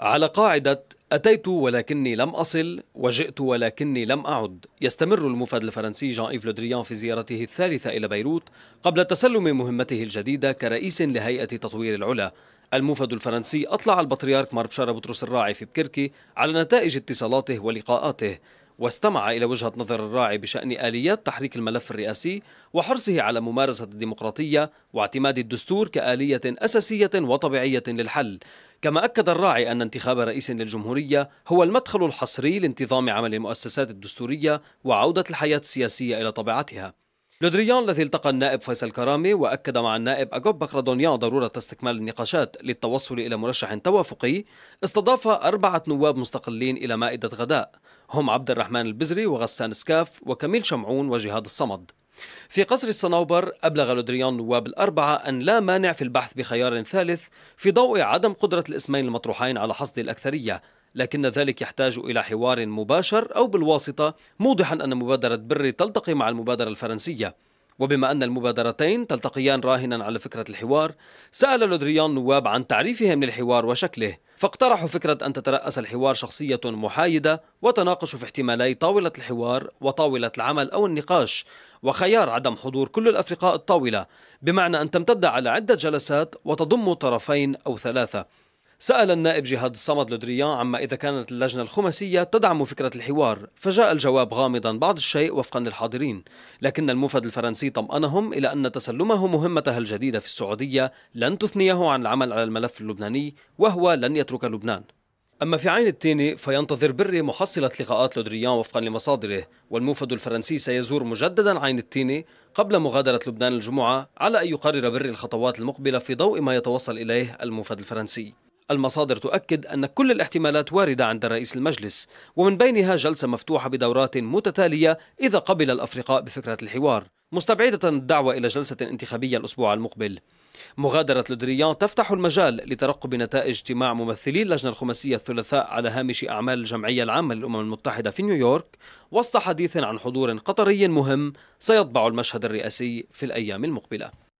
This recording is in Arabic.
على قاعدة أتيت ولكني لم أصل وجئت ولكني لم أعد يستمر المفاد الفرنسي جان إيف لودريان في زيارته الثالثة إلى بيروت قبل تسلم مهمته الجديدة كرئيس لهيئة تطوير العلا الموفد الفرنسي أطلع البطريرك مار بشارة بطرس الراعي في بكركي على نتائج اتصالاته ولقاءاته واستمع إلى وجهة نظر الراعي بشأن آليات تحريك الملف الرئاسي وحرصه على ممارسة الديمقراطية واعتماد الدستور كآلية أساسية وطبيعية للحل كما أكد الراعي أن انتخاب رئيس للجمهورية هو المدخل الحصري لانتظام عمل المؤسسات الدستورية وعودة الحياة السياسية إلى طبيعتها لودريان الذي التقى النائب فيصل كرامي واكد مع النائب اجوب بخردونيان ضروره استكمال النقاشات للتوصل الى مرشح توافقي استضاف اربعه نواب مستقلين الى مائده غداء هم عبد الرحمن البزري وغسان سكاف وكميل شمعون وجهاد الصمد في قصر الصنوبر أبلغ لودريان نواب الأربعة أن لا مانع في البحث بخيار ثالث في ضوء عدم قدرة الاسمين المطروحين على حصد الأكثرية لكن ذلك يحتاج إلى حوار مباشر أو بالواسطة موضحا أن مبادرة بري تلتقي مع المبادرة الفرنسية وبما أن المبادرتين تلتقيان راهنا على فكرة الحوار سأل لودريان نواب عن تعريفهم للحوار وشكله فاقترحوا فكرة أن تترأس الحوار شخصية محايدة وتناقشوا في احتمالي طاولة الحوار وطاولة العمل أو النقاش وخيار عدم حضور كل الأفرقاء الطاولة بمعنى أن تمتد على عدة جلسات وتضم طرفين أو ثلاثة سأل النائب جهاد الصمد لودريان عما إذا كانت اللجنة الخماسية تدعم فكرة الحوار فجاء الجواب غامضا بعض الشيء وفقا للحاضرين لكن الموفد الفرنسي طمأنهم إلى أن تسلمه مهمته الجديدة في السعودية لن تثنيه عن العمل على الملف اللبناني وهو لن يترك لبنان أما في عين التيني فينتظر بري محصلة لقاءات لودريان وفقا لمصادره والموفد الفرنسي سيزور مجددا عين التيني قبل مغادرة لبنان الجمعة على أن يقرر بري الخطوات المقبلة في ضوء ما يتوصل إليه الموفد الفرنسي المصادر تؤكد أن كل الاحتمالات واردة عند رئيس المجلس ومن بينها جلسة مفتوحة بدورات متتالية إذا قبل الأفرقاء بفكرة الحوار مستبعدة الدعوة إلى جلسة انتخابية الأسبوع المقبل مغادرة لودريان تفتح المجال لترقب نتائج اجتماع ممثلي اللجنة الخماسية الثلاثاء على هامش أعمال الجمعية العامة للأمم المتحدة في نيويورك وسط حديث عن حضور قطري مهم سيطبع المشهد الرئاسي في الأيام المقبلة